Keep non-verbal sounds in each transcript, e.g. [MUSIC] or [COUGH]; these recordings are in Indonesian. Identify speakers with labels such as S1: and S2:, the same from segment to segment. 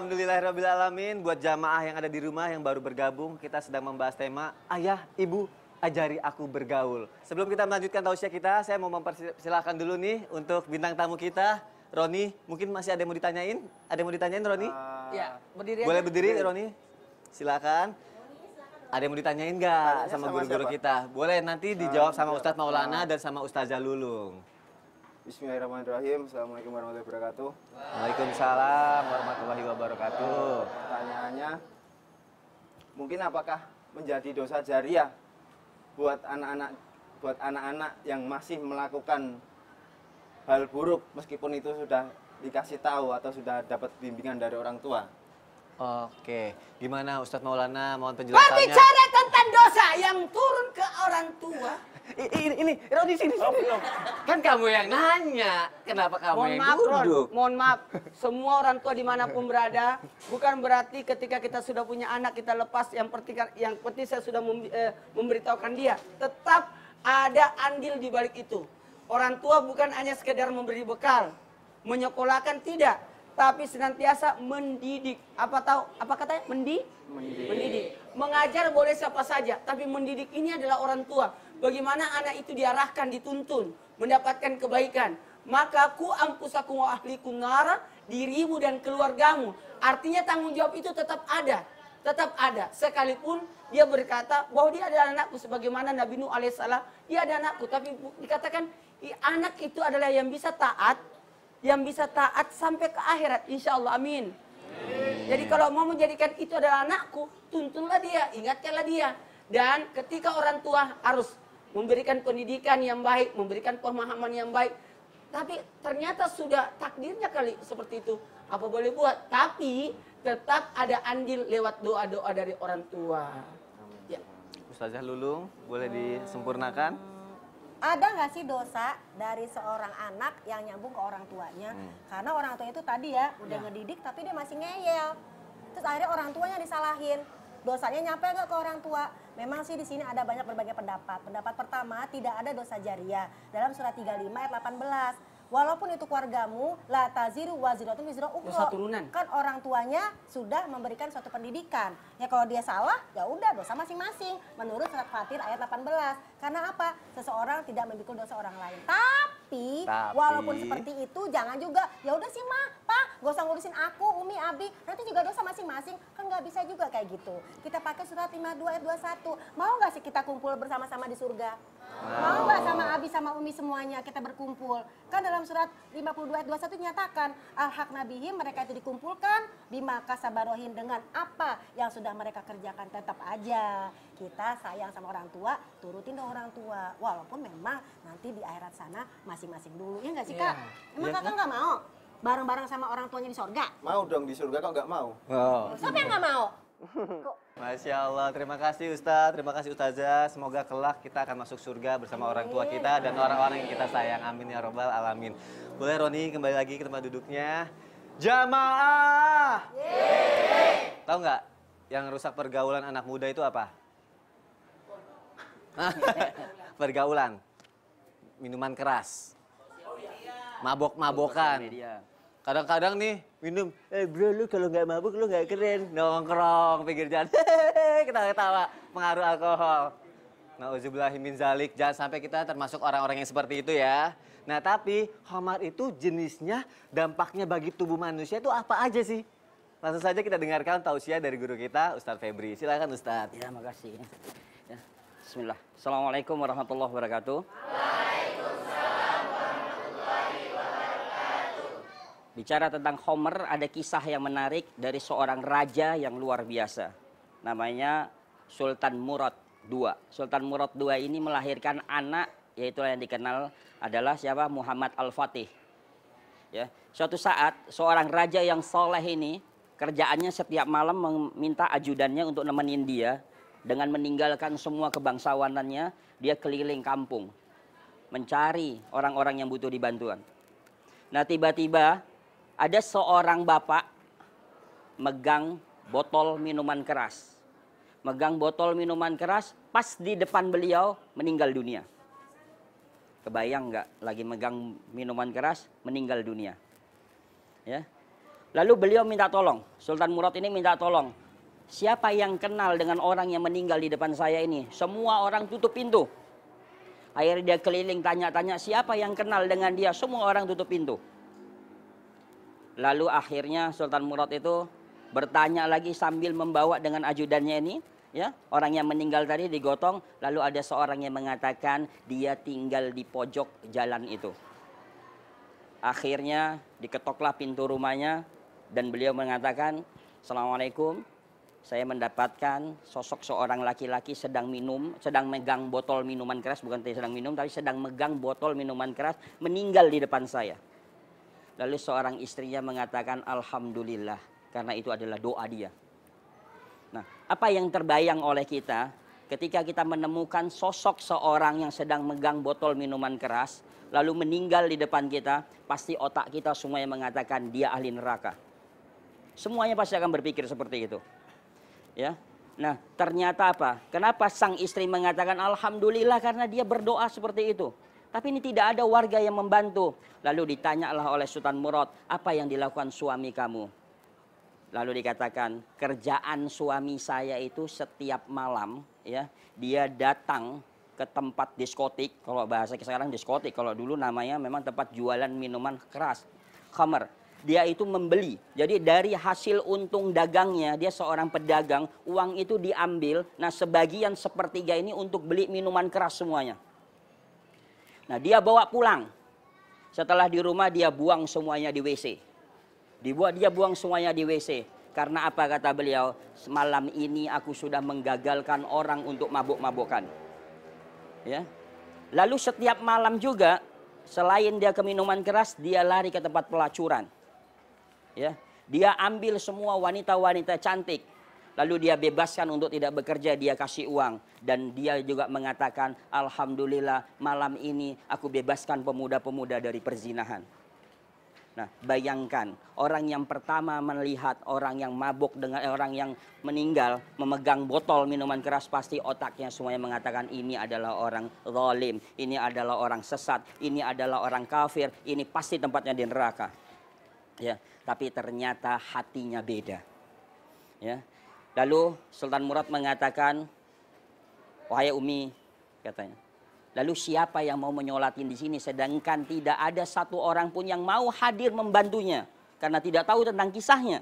S1: Alhamdulillahirrahmanirrahim. Buat jamaah yang ada di rumah yang baru bergabung, kita sedang membahas tema Ayah, Ibu, Ajari Aku Bergaul. Sebelum kita melanjutkan tausia kita, saya mau mempersilahkan dulu nih untuk bintang tamu kita. Roni, mungkin masih ada yang mau ditanyain? Ada yang mau ditanyain, Roni? Uh, berdiri Boleh berdiri, berdiri, Roni? Silakan. Ada yang mau ditanyain nggak sama guru-guru kita? Boleh, nanti dijawab sama Ustadz Maulana dan sama Ustazah Lulung. Bismillahirrahmanirrahim. Assalamualaikum warahmatullahi wabarakatuh. Waalaikumsalam warahmatullahi wabarakatuh. Pertanyaannya, mungkin apakah menjadi dosa jariah buat anak-anak buat anak-anak yang masih melakukan hal buruk meskipun itu sudah dikasih tahu atau sudah dapat bimbingan dari orang tua? Oke, gimana Ustadz Maulana? Mohon penjelasannya. Berbicara tentang dosa yang turun ke orang tua
S2: ini, ini, Ron di sini. Oh, Kan kamu yang nanya, kenapa kamu mohon yang maaf, duduk? Ron, mohon maaf, semua orang tua dimanapun berada, bukan berarti ketika kita sudah punya anak kita lepas. Yang penting, yang penting saya sudah mem, eh, memberitahukan dia. Tetap ada andil di balik itu. Orang tua bukan hanya sekedar memberi bekal, menyekolahkan tidak, tapi senantiasa mendidik. Apa tahu? Apa katanya? Mendi?
S3: Mendidik. mendidik.
S2: Mengajar boleh siapa saja, tapi mendidik ini adalah orang tua. Bagaimana anak itu diarahkan, dituntun, mendapatkan kebaikan. Maka ku ampusakum wa ahliku nara, dirimu dan keluargamu. Artinya tanggung jawab itu tetap ada. Tetap ada. Sekalipun dia berkata bahwa dia adalah anakku. Sebagaimana Nabi Nuh alaihissalam, dia ada anakku. Tapi dikatakan anak itu adalah yang bisa taat. Yang bisa taat sampai ke akhirat. Insya Allah. Amin. Jadi kalau mau menjadikan itu adalah anakku, tuntunlah dia, ingatkanlah dia. Dan ketika orang tua harus memberikan pendidikan yang baik, memberikan pemahaman yang baik. Tapi ternyata sudah takdirnya kali seperti itu. Apa boleh buat? Tapi tetap ada andil lewat doa-doa dari orang tua. Ya.
S1: Ustazah Lulung, boleh disempurnakan?
S3: ada nggak sih dosa dari seorang anak yang nyambung ke orang tuanya? Hmm. Karena orang tuanya itu tadi ya udah ya. ngedidik tapi dia masih ngeyel. Terus akhirnya orang tuanya disalahin. Dosanya nyampe nggak ke orang tua? Memang sih di sini ada banyak berbagai pendapat. Pendapat pertama, tidak ada dosa jariah dalam surat 35 ayat 18 walaupun itu keluargamu la taziru waziratun wizra ukhra. Kan orang tuanya sudah memberikan suatu pendidikan. Ya kalau dia salah ya udah dosa masing-masing menurut surat Fatir ayat 18. Karena apa? Seseorang tidak memikul dosa orang lain. Tapi, Tapi walaupun seperti itu jangan juga ya udah sih mah gak usah ngurusin aku, Umi, Abi, nanti juga dosa masing-masing, kan nggak bisa juga kayak gitu. Kita pakai surat 52 ayat 21, mau gak sih kita kumpul bersama-sama di surga?
S4: Mau gak sama Abi
S3: sama Umi semuanya kita berkumpul? Kan dalam surat 52 ayat 21 nyatakan, al-haq nabihim mereka itu dikumpulkan, bimaka sabarohin dengan apa yang sudah mereka kerjakan tetap aja. Kita sayang sama orang tua, turutin dong orang tua. Walaupun memang nanti di akhirat sana masing-masing dulu, Iya nggak sih kak? Iya. Emang yeah, kakak nggak mau? bareng-bareng sama orang tuanya di surga? Mau
S1: dong di surga kok nggak mau. Oh. Siapa yang nggak mau? Masya Allah, terima kasih Ustadz, terima kasih Ustazah. Semoga kelak kita akan masuk surga bersama orang tua kita dan orang-orang yang kita sayang. Amin ya robbal alamin. Boleh Roni kembali lagi ke tempat duduknya. Jamaah. Tahu nggak yang rusak pergaulan anak muda itu apa? [LAUGHS] pergaulan, minuman keras, iya. mabok-mabokan, Kadang-kadang nih minum, eh bro lu kalau nggak mabuk lu nggak keren. Nongkrong pinggir jalan, kita [LAUGHS] ketawa pengaruh alkohol. Nauzubillah min zalik, jangan sampai kita termasuk orang-orang yang seperti itu ya. Nah tapi Homar itu jenisnya, dampaknya bagi tubuh manusia itu apa aja sih? Langsung saja kita dengarkan tausiah dari guru kita,
S4: Ustadz Febri. Silakan Ustadz. Ya, makasih. Ya. Bismillah. Assalamualaikum warahmatullahi wabarakatuh. Bicara tentang Homer, ada kisah yang menarik dari seorang raja yang luar biasa. Namanya Sultan Murad II. Sultan Murad II ini melahirkan anak, yaitu yang dikenal adalah siapa? Muhammad Al-Fatih. Ya, suatu saat seorang raja yang soleh ini kerjaannya setiap malam meminta ajudannya untuk nemenin dia dengan meninggalkan semua kebangsawanannya, dia keliling kampung mencari orang-orang yang butuh dibantuan. Nah, tiba-tiba ada seorang bapak megang botol minuman keras. Megang botol minuman keras, pas di depan beliau meninggal dunia. Kebayang nggak lagi megang minuman keras meninggal dunia. Ya. Lalu beliau minta tolong, Sultan Murad ini minta tolong. Siapa yang kenal dengan orang yang meninggal di depan saya ini? Semua orang tutup pintu. Akhirnya dia keliling tanya-tanya siapa yang kenal dengan dia. Semua orang tutup pintu. Lalu akhirnya Sultan Murad itu bertanya lagi sambil membawa dengan ajudannya ini, ya orang yang meninggal tadi digotong lalu ada seorang yang mengatakan dia tinggal di pojok jalan itu akhirnya diketoklah pintu rumahnya dan beliau mengatakan assalamualaikum saya mendapatkan sosok seorang laki-laki sedang minum, sedang megang botol minuman keras, bukan sedang minum, tapi sedang megang botol minuman keras, meninggal di depan saya. Lalu seorang istrinya mengatakan alhamdulillah karena itu adalah doa dia. Nah, apa yang terbayang oleh kita ketika kita menemukan sosok seorang yang sedang megang botol minuman keras lalu meninggal di depan kita, pasti otak kita semuanya mengatakan dia ahli neraka. Semuanya pasti akan berpikir seperti itu. Ya. Nah, ternyata apa? Kenapa sang istri mengatakan alhamdulillah karena dia berdoa seperti itu? Tapi ini tidak ada warga yang membantu. Lalu ditanyalah oleh Sultan Murad, apa yang dilakukan suami kamu? Lalu dikatakan, kerjaan suami saya itu setiap malam ya dia datang ke tempat diskotik. Kalau bahasa sekarang diskotik, kalau dulu namanya memang tempat jualan minuman keras, khamer. Dia itu membeli. Jadi dari hasil untung dagangnya, dia seorang pedagang, uang itu diambil. Nah sebagian sepertiga ini untuk beli minuman keras semuanya. Nah dia bawa pulang. Setelah di rumah dia buang semuanya di WC. Dibuat dia buang semuanya di WC. Karena apa kata beliau? Semalam ini aku sudah menggagalkan orang untuk mabuk-mabukan. Ya. Lalu setiap malam juga selain dia ke minuman keras, dia lari ke tempat pelacuran. Ya. Dia ambil semua wanita-wanita cantik lalu dia bebaskan untuk tidak bekerja, dia kasih uang. Dan dia juga mengatakan, Alhamdulillah malam ini aku bebaskan pemuda-pemuda dari perzinahan. Nah, bayangkan orang yang pertama melihat orang yang mabuk dengan orang yang meninggal memegang botol minuman keras pasti otaknya semuanya mengatakan ini adalah orang zalim, ini adalah orang sesat, ini adalah orang kafir, ini pasti tempatnya di neraka. Ya, tapi ternyata hatinya beda. Ya, Lalu Sultan Murad mengatakan, wahai Umi, katanya. Lalu siapa yang mau menyolatin di sini sedangkan tidak ada satu orang pun yang mau hadir membantunya karena tidak tahu tentang kisahnya.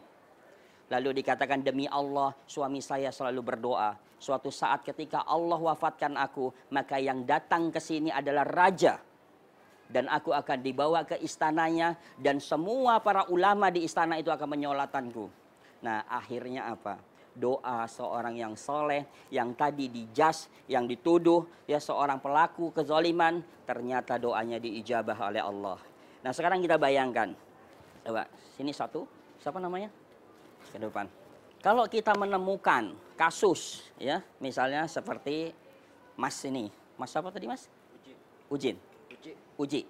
S4: Lalu dikatakan demi Allah suami saya selalu berdoa. Suatu saat ketika Allah wafatkan aku maka yang datang ke sini adalah raja. Dan aku akan dibawa ke istananya dan semua para ulama di istana itu akan menyolatanku. Nah akhirnya apa? doa seorang yang soleh, yang tadi dijas, yang dituduh ya seorang pelaku kezaliman ternyata doanya diijabah oleh Allah. Nah sekarang kita bayangkan, coba sini satu, siapa namanya? Ke depan. Kalau kita menemukan kasus ya, misalnya seperti Mas ini, Mas siapa tadi Mas? Uji. Ujin. Uji. Uji.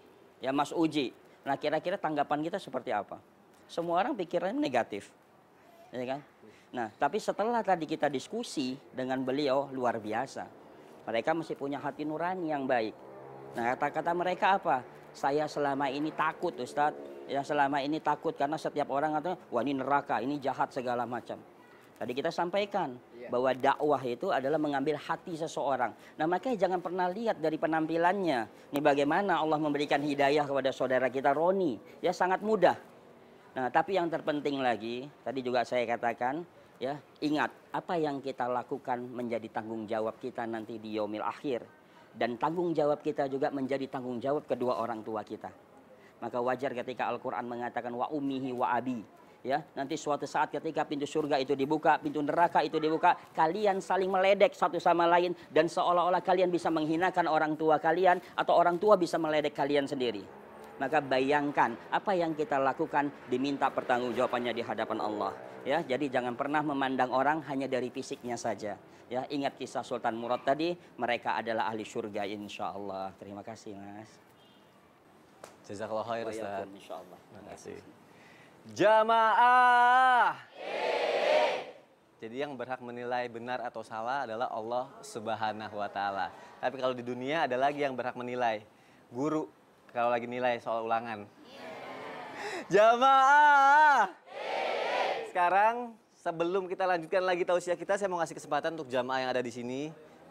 S4: Ya Mas Uji. Nah kira-kira tanggapan kita seperti apa? Semua orang pikirannya negatif ya kan? Nah, tapi setelah tadi kita diskusi dengan beliau luar biasa. Mereka masih punya hati nurani yang baik. Nah, kata-kata mereka apa? Saya selama ini takut, Ustadz. Ya, selama ini takut karena setiap orang katanya wah ini neraka, ini jahat segala macam. Tadi kita sampaikan iya. bahwa dakwah itu adalah mengambil hati seseorang. Nah makanya jangan pernah lihat dari penampilannya. Ini bagaimana Allah memberikan hidayah kepada saudara kita Roni. Ya sangat mudah Nah, tapi yang terpenting lagi, tadi juga saya katakan, ya, ingat apa yang kita lakukan menjadi tanggung jawab kita nanti di Yomil akhir dan tanggung jawab kita juga menjadi tanggung jawab kedua orang tua kita. Maka wajar ketika Al-Qur'an mengatakan wa umihi wa abi, ya. Nanti suatu saat ketika pintu surga itu dibuka, pintu neraka itu dibuka, kalian saling meledek satu sama lain dan seolah-olah kalian bisa menghinakan orang tua kalian atau orang tua bisa meledek kalian sendiri. Maka bayangkan apa yang kita lakukan diminta pertanggungjawabannya di hadapan Allah. Ya, jadi jangan pernah memandang orang hanya dari fisiknya saja. Ya, ingat kisah Sultan Murad tadi, mereka adalah ahli surga insya Allah. Terima kasih mas. Jazakallah khair Ustaz. Insya Terima kasih.
S1: Jamaah. Jadi yang berhak menilai benar atau salah adalah Allah Subhanahu wa taala. Tapi kalau di dunia ada lagi yang berhak menilai guru kalau lagi nilai soal ulangan. Yeah. [LAUGHS] Jamaah. Yeah. Sekarang sebelum kita lanjutkan lagi tausiah kita, saya mau ngasih kesempatan untuk jamaah yang ada di sini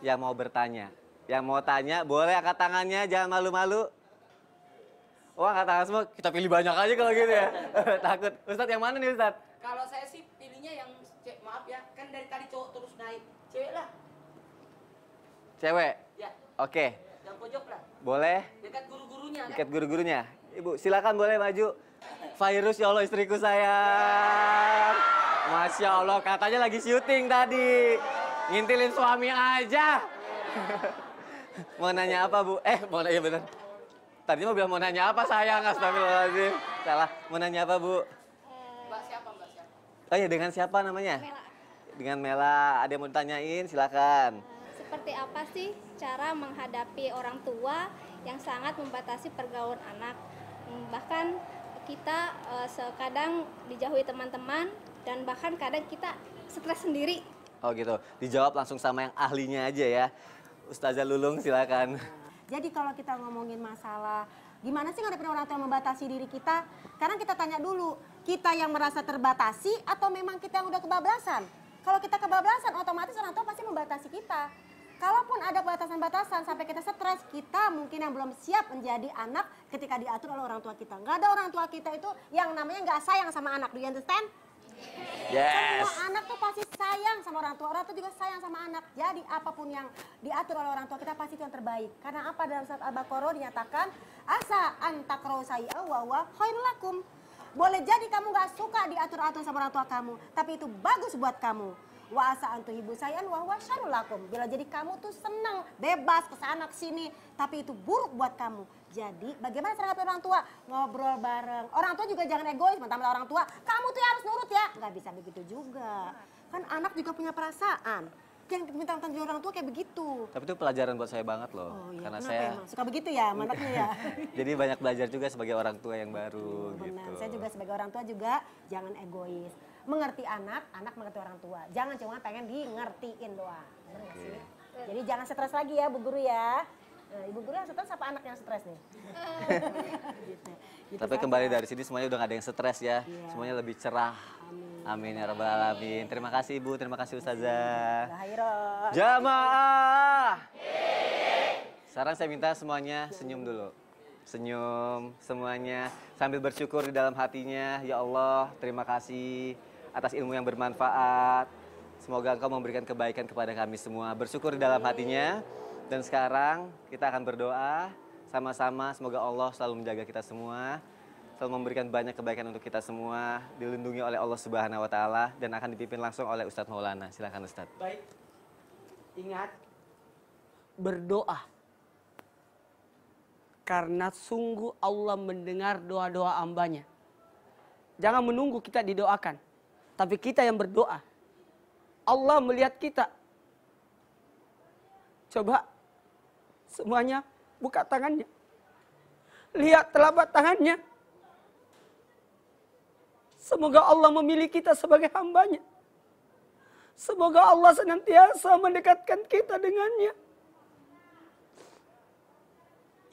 S1: yang mau bertanya. Yang mau tanya boleh angkat tangannya, jangan malu-malu. Wah, oh, angkat tangan semua. Kita pilih banyak aja kalau gitu ya. [LAUGHS] Takut. Ustadz yang mana nih Ustadz?
S2: Kalau saya sih pilihnya yang maaf ya, kan dari tadi cowok terus naik. Cewek lah.
S1: Cewek? Ya. Oke. Okay.
S2: Yang pojok lah. Boleh. Dekat guru Iya.
S1: guru-gurunya. Ibu, silakan boleh maju. Virus ya Allah istriku sayang. Masya Allah, katanya lagi syuting tadi. Ngintilin suami aja. mau nanya apa, Bu? Eh, mau nanya bener. Tadi mau bilang mau nanya apa, sayang. Astagfirullahaladzim. Salah. Mau nanya apa, Bu?
S3: Mbak siapa, Mbak
S1: siapa? Oh iya, dengan siapa namanya? Mela. Dengan Mela. Ada yang mau ditanyain, silakan
S3: seperti apa sih cara menghadapi orang tua yang sangat membatasi pergaulan anak? Hmm, bahkan kita uh, sekadang dijauhi teman-teman dan bahkan kadang kita stres sendiri.
S1: Oh gitu. Dijawab langsung sama yang ahlinya aja ya. Ustazah Lulung silakan.
S3: Jadi kalau kita ngomongin masalah gimana sih ngadepin orang tua yang membatasi diri kita? Karena kita tanya dulu, kita yang merasa terbatasi atau memang kita yang udah kebablasan? Kalau kita kebablasan otomatis orang tua pasti membatasi kita kalaupun ada batasan-batasan sampai kita stres, kita mungkin yang belum siap menjadi anak ketika diatur oleh orang tua kita. Gak ada orang tua kita itu yang namanya gak sayang sama anak. Do you understand? Yes. Semua anak tuh pasti sayang sama orang tua. Orang tua juga sayang sama anak. Jadi apapun yang diatur oleh orang tua kita pasti itu yang terbaik. Karena apa dalam surat Al-Baqarah dinyatakan, asa antakro saya wa wa lakum. Boleh jadi kamu gak suka diatur-atur sama orang tua kamu, tapi itu bagus buat kamu wa asa antu ibu saya wa wa syarulakum. Bila jadi kamu tuh senang, bebas ke sana ke sini, tapi itu buruk buat kamu. Jadi bagaimana cara orang tua? Ngobrol bareng. Orang tua juga jangan egois, mentang orang tua. Kamu tuh harus nurut ya. Gak bisa begitu juga. Kan anak juga punya perasaan yang minta tanggung orang tua kayak begitu.
S1: Tapi itu pelajaran buat saya banget loh. Oh, iya. Karena Kenapa saya emang?
S3: suka begitu ya, anaknya ya.
S1: [LAUGHS] Jadi banyak belajar juga sebagai orang tua yang baru iya, Benar. gitu.
S3: Saya juga sebagai orang tua juga jangan egois mengerti anak, anak mengerti orang tua. Jangan cuma pengen di ngertiin doang. okay. Jadi jangan stres lagi ya Bu Guru ya. Nah, Ibu Guru yang stres apa anak yang stres nih? Tapi gitu,
S1: kembali dari sini semuanya udah gak ada yang stres ya. Iya. Semuanya lebih cerah. Amin. Amin ya rabbal alamin. Terima kasih Ibu, terima kasih Ustazah. Jamaah. Sekarang saya minta semuanya senyum dulu senyum semuanya sambil bersyukur di dalam hatinya ya Allah terima kasih atas ilmu yang bermanfaat. Semoga engkau memberikan kebaikan kepada kami semua. Bersyukur di dalam hatinya. Dan sekarang kita akan berdoa sama-sama. Semoga Allah selalu menjaga kita semua. Selalu memberikan banyak kebaikan untuk kita semua. Dilindungi oleh Allah Subhanahu Wa Taala dan akan dipimpin langsung oleh Ustadz Maulana. silahkan Ustadz.
S2: Baik. Ingat berdoa. Karena sungguh Allah mendengar doa-doa ambanya. Jangan menunggu kita didoakan tapi kita yang berdoa. Allah melihat kita. Coba semuanya buka tangannya. Lihat telapak tangannya. Semoga Allah memilih kita sebagai hambanya. Semoga Allah senantiasa mendekatkan kita dengannya.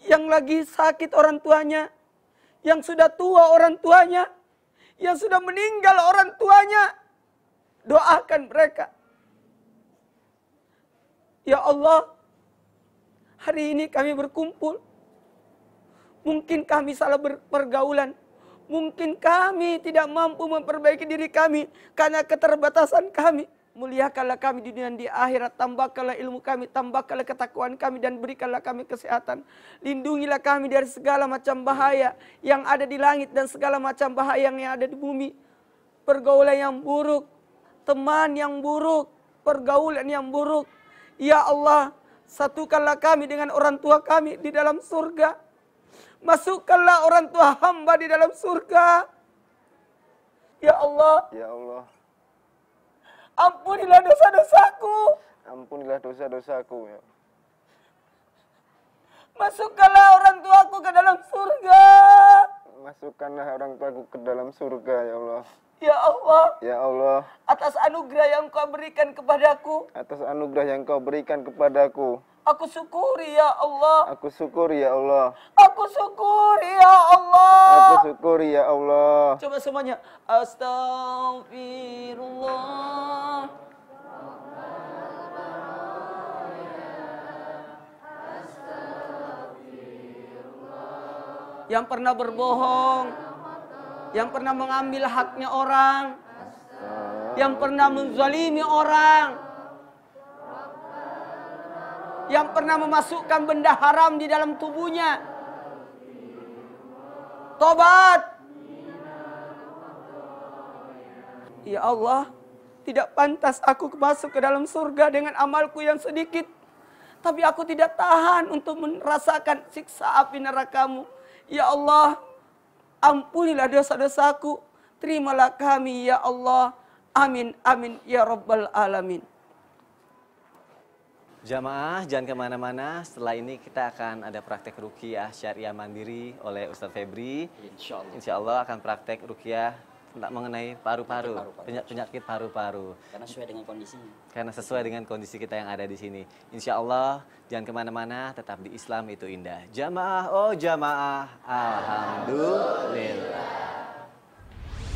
S2: Yang lagi sakit orang tuanya. Yang sudah tua orang tuanya yang sudah meninggal orang tuanya. Doakan mereka. Ya Allah, hari ini kami berkumpul. Mungkin kami salah berpergaulan. Mungkin kami tidak mampu memperbaiki diri kami karena keterbatasan kami. Muliakanlah kami di dunia dan di akhirat. Tambahkanlah ilmu kami, tambahkanlah ketakuan kami dan berikanlah kami kesehatan. Lindungilah kami dari segala macam bahaya yang ada di langit dan segala macam bahaya yang ada di bumi. Pergaulan yang buruk, teman yang buruk, pergaulan yang buruk. Ya Allah, satukanlah kami dengan orang tua kami di dalam surga. Masukkanlah orang tua hamba di dalam surga. Ya Allah. Ya Allah. Ampunilah
S1: dosa-dosaku. Ampunilah dosa-dosaku ya.
S2: Masukkanlah orang tuaku ke dalam surga.
S1: Masukkanlah orang tuaku ke dalam surga ya Allah.
S2: Ya Allah. Ya Allah. Atas anugerah yang kau berikan kepadaku.
S1: Atas anugerah yang kau berikan kepadaku.
S2: Aku syukuri ya Allah.
S1: Aku syukuri ya Allah.
S2: Aku syukuri ya Allah.
S1: Aku syukuri ya Allah. Coba
S2: semuanya. Astagfirullah. Yang pernah berbohong, yang pernah mengambil haknya orang, yang pernah menzalimi orang, yang pernah memasukkan benda haram di dalam tubuhnya. Tobat. Ya Allah, tidak pantas aku masuk ke dalam surga dengan amalku yang sedikit. Tapi aku tidak tahan untuk merasakan siksa api nerakamu. Ya Allah, ampunilah dosa-dosaku. Terimalah kami, ya Allah. Amin, amin, ya Rabbal Alamin.
S1: Jamaah, jangan kemana-mana. Setelah ini kita akan ada praktek rukiah syariah mandiri oleh Ustaz Febri. Insya Allah. Insya Allah akan praktek rukiah tentang mengenai paru-paru, penyakit paru-paru.
S4: Karena sesuai dengan kondisinya.
S1: Karena sesuai dengan kondisi kita yang ada di sini. Insya Allah, jangan kemana-mana, tetap di Islam itu indah.
S4: Jamaah, oh
S1: jamaah, Alhamdulillah.